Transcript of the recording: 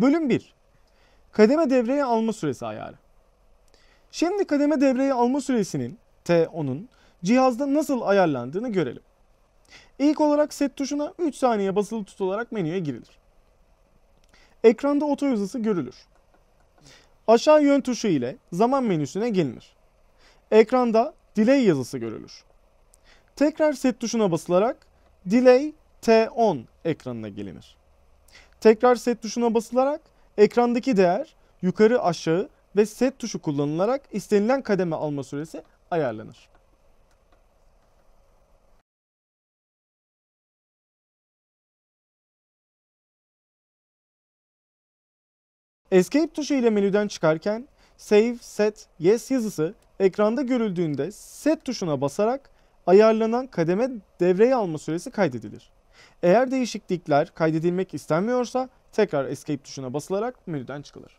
Bölüm 1. Kademe devreye alma süresi ayarı. Şimdi kademe devreye alma süresinin T10'un cihazda nasıl ayarlandığını görelim. İlk olarak set tuşuna 3 saniye basılı tutularak menüye girilir. Ekranda oto hızısı görülür. Aşağı yön tuşu ile zaman menüsüne gelinir. Ekranda delay yazısı görülür. Tekrar set tuşuna basılarak delay T10 ekranına gelinir. Tekrar set tuşuna basılarak ekrandaki değer yukarı aşağı ve set tuşu kullanılarak istenilen kademe alma süresi ayarlanır. Escape tuşu ile menüden çıkarken Save, Set, Yes yazısı ekranda görüldüğünde Set tuşuna basarak ayarlanan kademe devreye alma süresi kaydedilir. Eğer değişiklikler kaydedilmek istenmiyorsa tekrar escape tuşuna basılarak menüden çıkılır.